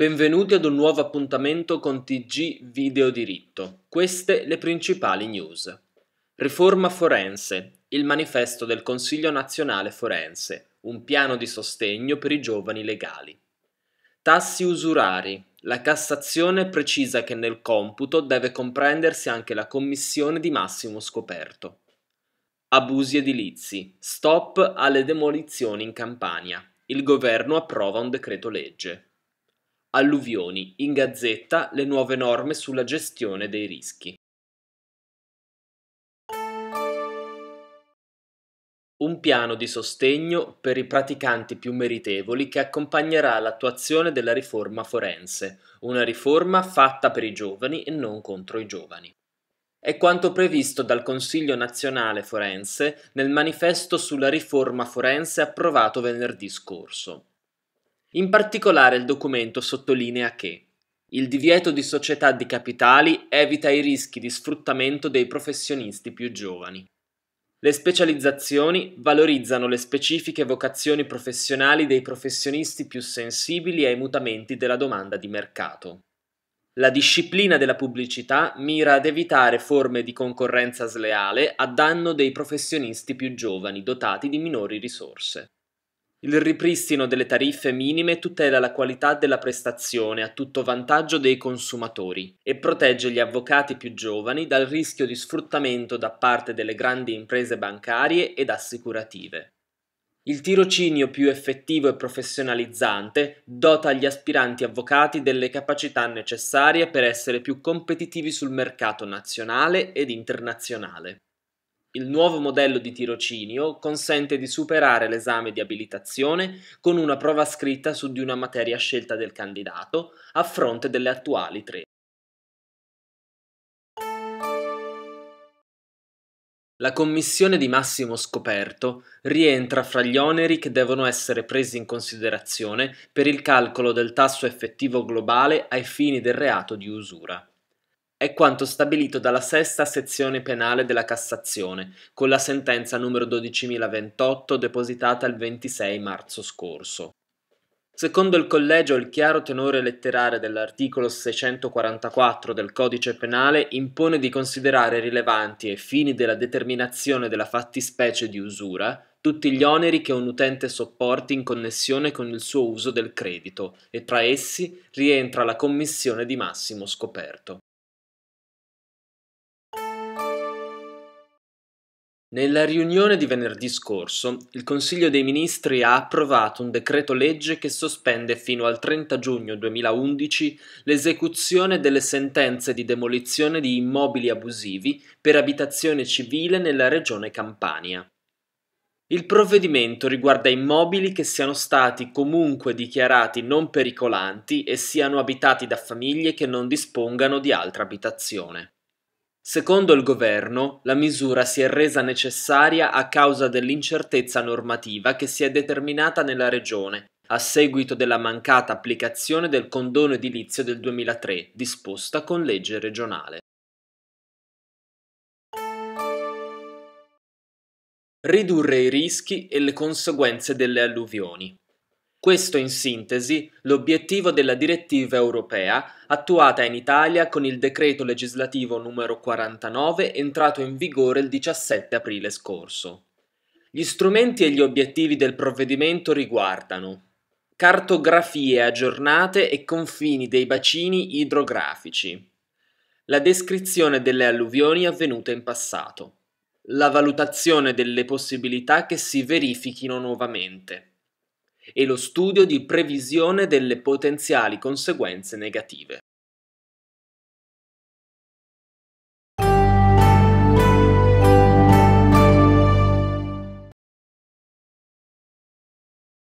Benvenuti ad un nuovo appuntamento con TG Video Diritto. Queste le principali news. Riforma forense, il manifesto del Consiglio nazionale forense, un piano di sostegno per i giovani legali. Tassi usurari. La Cassazione precisa che nel computo deve comprendersi anche la commissione di massimo scoperto. Abusi edilizi. Stop alle demolizioni in Campania. Il governo approva un decreto legge. Alluvioni, in Gazzetta le nuove norme sulla gestione dei rischi. Un piano di sostegno per i praticanti più meritevoli che accompagnerà l'attuazione della riforma forense, una riforma fatta per i giovani e non contro i giovani. È quanto previsto dal Consiglio nazionale forense nel manifesto sulla riforma forense approvato venerdì scorso. In particolare il documento sottolinea che il divieto di società di capitali evita i rischi di sfruttamento dei professionisti più giovani. Le specializzazioni valorizzano le specifiche vocazioni professionali dei professionisti più sensibili ai mutamenti della domanda di mercato. La disciplina della pubblicità mira ad evitare forme di concorrenza sleale a danno dei professionisti più giovani dotati di minori risorse. Il ripristino delle tariffe minime tutela la qualità della prestazione a tutto vantaggio dei consumatori e protegge gli avvocati più giovani dal rischio di sfruttamento da parte delle grandi imprese bancarie ed assicurative. Il tirocinio più effettivo e professionalizzante dota gli aspiranti avvocati delle capacità necessarie per essere più competitivi sul mercato nazionale ed internazionale. Il nuovo modello di tirocinio consente di superare l'esame di abilitazione con una prova scritta su di una materia scelta del candidato, a fronte delle attuali tre. La commissione di massimo scoperto rientra fra gli oneri che devono essere presi in considerazione per il calcolo del tasso effettivo globale ai fini del reato di usura è quanto stabilito dalla sesta sezione penale della Cassazione, con la sentenza numero 12028 depositata il 26 marzo scorso. Secondo il collegio, il chiaro tenore letterale dell'articolo 644 del codice penale impone di considerare rilevanti ai fini della determinazione della fattispecie di usura tutti gli oneri che un utente sopporti in connessione con il suo uso del credito e tra essi rientra la commissione di massimo scoperto. Nella riunione di venerdì scorso, il Consiglio dei Ministri ha approvato un decreto legge che sospende fino al 30 giugno 2011 l'esecuzione delle sentenze di demolizione di immobili abusivi per abitazione civile nella regione Campania. Il provvedimento riguarda immobili che siano stati comunque dichiarati non pericolanti e siano abitati da famiglie che non dispongano di altra abitazione. Secondo il governo, la misura si è resa necessaria a causa dell'incertezza normativa che si è determinata nella regione a seguito della mancata applicazione del condono edilizio del 2003, disposta con legge regionale. Ridurre i rischi e le conseguenze delle alluvioni. Questo in sintesi l'obiettivo della direttiva europea attuata in Italia con il decreto legislativo n. 49 entrato in vigore il 17 aprile scorso. Gli strumenti e gli obiettivi del provvedimento riguardano cartografie aggiornate e confini dei bacini idrografici, la descrizione delle alluvioni avvenute in passato, la valutazione delle possibilità che si verifichino nuovamente e lo studio di previsione delle potenziali conseguenze negative.